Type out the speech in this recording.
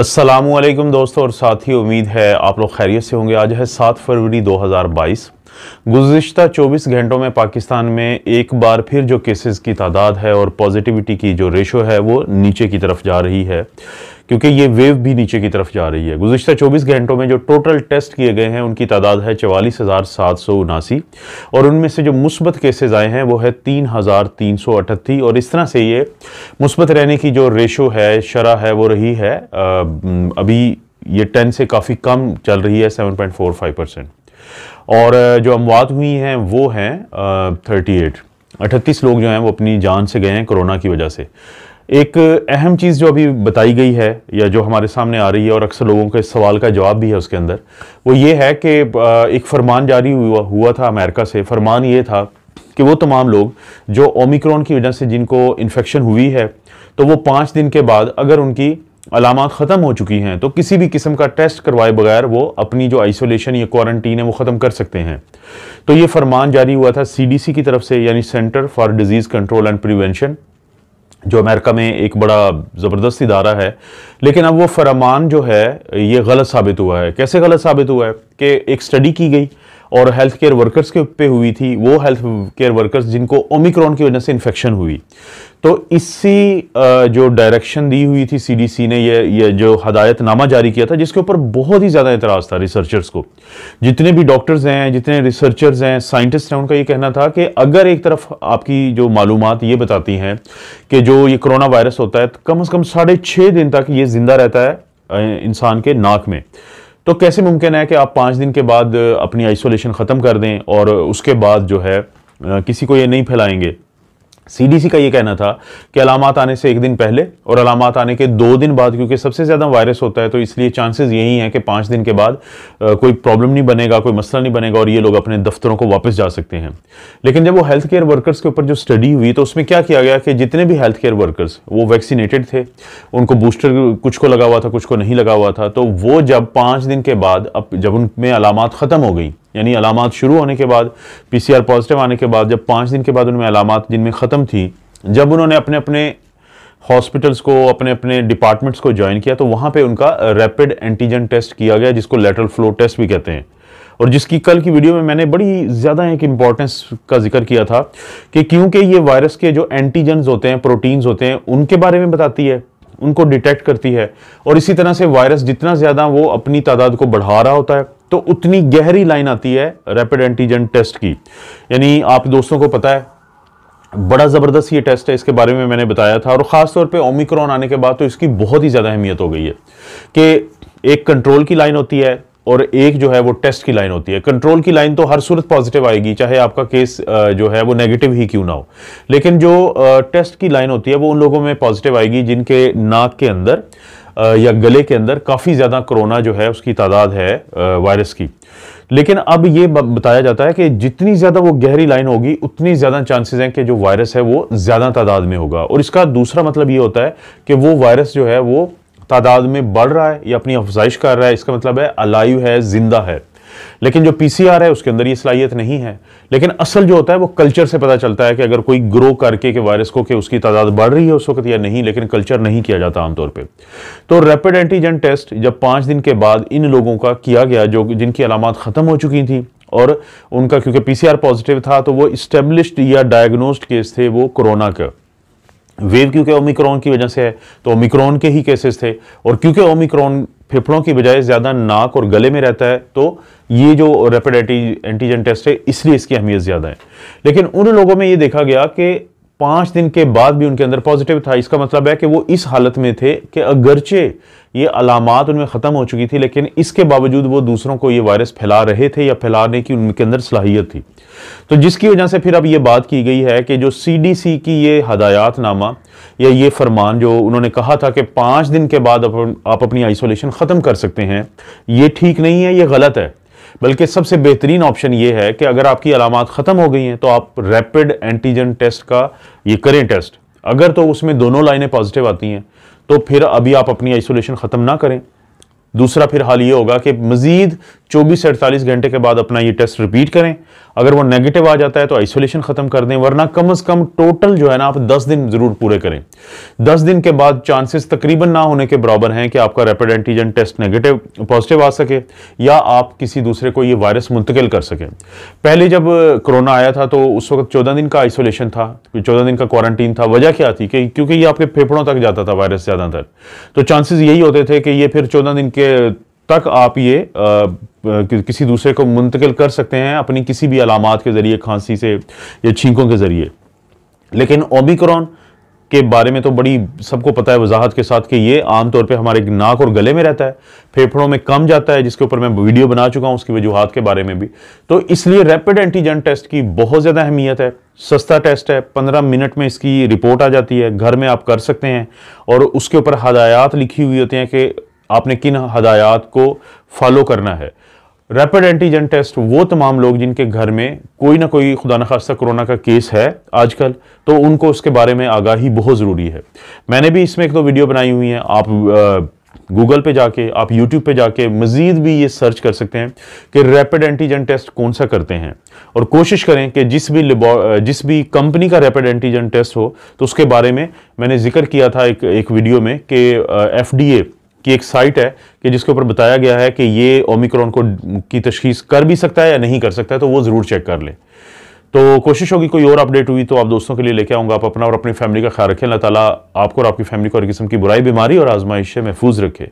असलम दोस्तों और साथ ही उम्मीद है आप लोग खैरियत से होंगे आज है सात फरवरी बाईस गुज्त 24 घंटों में पाकिस्तान में एक बार फिर जो केसेस की तादाद है और पॉजिटिविटी की जो रेशो है वो नीचे की तरफ जा रही है क्योंकि ये वेव भी नीचे की तरफ जा रही है गुजशत 24 घंटों में जो टोटल टेस्ट किए गए हैं उनकी तादाद है चवालीस हज़ार सात सौ उनासी और उनमें से जो मुस्बत केसेज आए हैं वो है तीन हज़ार तीन सौ अठत्ती और इस तरह से ये मुस्बत रहने की जो रेशो है शरह है वो रही है अभी ये टेन से काफ़ी कम चल रही है seven point four five percent और जो अमवात हुई हैं वो हैं थर्टी एट अठतीस लोग जो हैं वो अपनी जान से गए हैं कोरोना की वजह से एक अहम चीज़ जो अभी बताई गई है या जो हमारे सामने आ रही है और अक्सर लोगों के सवाल का जवाब भी है उसके अंदर वो ये है कि एक फरमान जारी हुआ हुआ था अमेरिका से फरमान ये था कि वो तमाम लोग जो ओमिक्रॉन की वजह से जिनको इन्फेक्शन हुई है तो वो पाँच दिन के बाद अगर उनकी अलामत ख़त्म हो चुकी हैं तो किसी भी किस्म का टेस्ट करवाए बगैर वो अपनी जो आइसोलेशन या क्वारंटीन है वो ख़त्म कर सकते हैं तो ये फरमान जारी हुआ था सीडीसी की तरफ से यानी centre for disease control and prevention जो अमेरिका में एक बड़ा ज़बरदस्त इदारा है लेकिन अब वो फरमान जो है ये गलत साबित हुआ है कैसे गलत साबित हुआ है कि एक स्टडी की गई और हेल्थ केयर वर्कर्स के पे हुई थी वो हेल्थ केयर वर्कर्स जिनको ओमिक्रॉन की वजह से इन्फेक्शन हुई तो इसी जो डायरेक्शन दी हुई थी सीडीसी ने ये ये जो हदायतनामा जारी किया था जिसके ऊपर बहुत ही ज़्यादा एतराज़ था रिसर्चर्स को जितने भी डॉक्टर्स हैं जितने रिसर्चर्स हैं साइंटिस्ट हैं उनका ये कहना था कि अगर एक तरफ आपकी जो मालूम ये बताती हैं कि जो ये कोरोना वायरस होता है तो कम अज़ कम साढ़े छः दिन तक ये ज़िंदा रहता है इंसान के नाक में तो कैसे मुमकिन है कि आप पाँच दिन के बाद अपनी आइसोलेशन ख़त्म कर दें और उसके बाद जो है किसी को ये नहीं फैलाएंगे सीडीसी का ये कहना था कि अलामत आने से एक दिन पहले और अलामत आने के दो दिन बाद क्योंकि सबसे ज़्यादा वायरस होता है तो इसलिए चांसेस यही हैं कि पाँच दिन के बाद कोई प्रॉब्लम नहीं बनेगा कोई मसला नहीं बनेगा और ये लोग अपने दफ्तरों को वापस जा सकते हैं लेकिन जब वो हेल्थ केयर वर्कर्स के ऊपर जो स्टडी हुई तो उसमें क्या किया गया कि जितने भी हेल्थ केयर वर्कर्स वो वैक्सीनेटेड थे उनको बूस्टर कुछ को लगा हुआ था कुछ को नहीं लगा हुआ था तो वो जब पाँच दिन के बाद अब जब उनमें अलामत ख़त्म हो गई यानी अलामत शुरू होने के बाद पीसीआर पॉजिटिव आने के बाद जब पाँच दिन के बाद उनमें अलामत जिनमें ख़त्म थी जब उन्होंने अपने अपने हॉस्पिटल्स को अपने अपने डिपार्टमेंट्स को ज्वाइन किया तो वहाँ पर उनका रैपिड एंटीजन टेस्ट किया गया जिसको लेटरल फ्लो टेस्ट भी कहते हैं और जिसकी कल की वीडियो में मैंने बड़ी ज़्यादा एक इम्पॉर्टेंस का जिक्र किया था कि क्योंकि ये वायरस के जो एंटीजन होते हैं प्रोटीन्स होते हैं उनके बारे में बताती है उनको डिटेक्ट करती है और इसी तरह से वायरस जितना ज़्यादा वो अपनी तादाद को बढ़ा रहा होता है तो उतनी गहरी लाइन आती है रैपिड एंटीजन टेस्ट की यानी आप दोस्तों को पता है बड़ा ज़बरदस्त ये टेस्ट है इसके बारे में मैंने बताया था और ख़ासतौर पे ओमिक्रॉन आने के बाद तो इसकी बहुत ही ज़्यादा अहमियत हो गई है कि एक कंट्रोल की लाइन होती है और एक जो है वो टेस्ट की लाइन होती है कंट्रोल की लाइन तो हर सूरत पॉजिटिव आएगी चाहे आपका केस जो है वो नेगेटिव ही क्यों ना हो लेकिन जो टेस्ट की लाइन होती है वो उन लोगों में पॉजिटिव आएगी जिनके नाक के अंदर या गले के अंदर काफ़ी ज़्यादा कोरोना जो है उसकी तादाद है वायरस की लेकिन अब ये बताया जाता है कि जितनी ज़्यादा वो गहरी लाइन होगी उतनी ज़्यादा चांसेस हैं कि जो वायरस है वो ज़्यादा तादाद में होगा और इसका दूसरा मतलब ये होता है कि वो वायरस जो है वो तादाद में बढ़ रहा है या अपनी अफजाइश कर रहा है इसका मतलब है अलाइव है ज़िंदा है लेकिन जो पीसीआर है उसके अंदर ये सलाहियत नहीं है लेकिन असल जो होता है वो कल्चर से पता चलता है कि अगर कोई ग्रो करके के वायरस को कि उसकी तादाद बढ़ रही है उस वक्त या नहीं लेकिन कल्चर नहीं किया जाता आमतौर पर तो रैपिड एंटीजन टेस्ट जब पाँच दिन के बाद इन लोगों का किया गया जो जिनकी अलामत ख़त्म हो चुकी थी और उनका क्योंकि पीसीआर पॉजिटिव था तो वो इस्टेब्लिश या डायग्नोस्ड केस थे वो कोरोना का वेव क्योंकि ओमिक्रॉन की वजह से है तो ओमिक्रॉन के ही केसेस थे और क्योंकि ओमिक्रॉन फेफड़ों की बजाय ज़्यादा नाक और गले में रहता है तो ये जो रेपिड एंटीजन टेस्ट है इसलिए इसकी अहमियत ज़्यादा है लेकिन उन लोगों में ये देखा गया कि पाँच दिन के बाद भी उनके अंदर पॉजिटिव था इसका मतलब है कि वो इस हालत में थे कि अगरचे ये अलामत उनमें ख़त्म हो चुकी थी लेकिन इसके बावजूद वो दूसरों को ये वायरस फैला रहे थे या फैलाने की उनके अंदर सलाहियत थी तो जिसकी वजह से फिर अब ये बात की गई है कि जो सीडीसी की ये नामा या ये फरमान जो उन्होंने कहा था कि पाँच दिन के बाद अप, आप अपनी आइसोलेशन ख़त्म कर सकते हैं ये ठीक नहीं है ये गलत है बल्कि सबसे बेहतरीन ऑप्शन ये है कि अगर आपकी अलामत ख़त्म हो गई हैं तो आप रैपिड एंटीजन टेस्ट का ये करें टेस्ट अगर तो उसमें दोनों लाइनें पॉजिटिव आती हैं तो फिर अभी आप अपनी आइसोलेशन ख़त्म ना करें दूसरा फिर हाल ये होगा कि मज़ीद चौबीस से अड़तालीस घंटे के बाद अपना ये टेस्ट रिपीट करें अगर वो नेगेटिव आ जाता है तो आइसोलेशन खत्म कर दें वरना कम अज कम टोटल जो है ना आप 10 दिन जरूर पूरे करें 10 दिन के बाद चांसेस तकरीबन ना होने के बराबर हैं कि आपका rapid antigen test negative positive आ सके या आप किसी दूसरे को ये वायरस मुंतकिल कर सकें पहले जब कोरोना आया था तो उस वक्त चौदह दिन का आइसोलेशन था चौदह दिन का क्वारंटीन था वजह क्या थी कि क्योंकि ये आपके फेफड़ों तक जाता था वायरस ज़्यादातर तो चांसेस यही होते थे कि ये फिर चौदह दिन के तक आप ये आ, किसी दूसरे को मुंतकिल कर सकते हैं अपनी किसी भी अलामत के ज़रिए खांसी से या छींकों के ज़रिए लेकिन ओमिक्रॉन के बारे में तो बड़ी सबको पता है वजाहत के साथ कि ये आमतौर पे हमारे नाक और गले में रहता है फेफड़ों में कम जाता है जिसके ऊपर मैं वीडियो बना चुका हूँ उसकी वजूहत के बारे में भी तो इसलिए रैपिड एंटीजन टेस्ट की बहुत ज़्यादा अहमियत है सस्ता टेस्ट है पंद्रह मिनट में इसकी रिपोर्ट आ जाती है घर में आप कर सकते हैं और उसके ऊपर हदायात लिखी हुई होती हैं कि आपने किन हदायात को फॉलो करना है रैपिड एंटीजन टेस्ट वो तमाम लोग जिनके घर में कोई ना कोई खुदा न खास्ता कोरोना का केस है आजकल तो उनको उसके बारे में आगाही बहुत ज़रूरी है मैंने भी इसमें एक दो तो वीडियो बनाई हुई हैं आप गूगल पे जाके आप यूट्यूब पे जाके मज़ीद भी ये सर्च कर सकते हैं कि रैपिड एंटीजन टेस्ट कौन सा करते हैं और कोशिश करें कि जिस भी जिस भी कंपनी का रैपिड एंटीजन टेस्ट हो तो उसके बारे में मैंने जिक्र किया था एक एक वीडियो में कि एफ़ डी ए की एक साइट है कि जिसके ऊपर बताया गया है कि ये ओमिक्रॉन को की तशीस कर भी सकता है या नहीं कर सकता है तो वो ज़रूर चेक कर लें तो कोशिश होगी कोई और अपडेट हुई तो आप दोस्तों के लिए लेके आऊँगा आप अपना और अपनी फैमिली का ख्याल रखें अल्लाह तला आपको और आपकी फैमिली को हर किस्म की बुराई बीमारी और आजमाइश महफूज रखे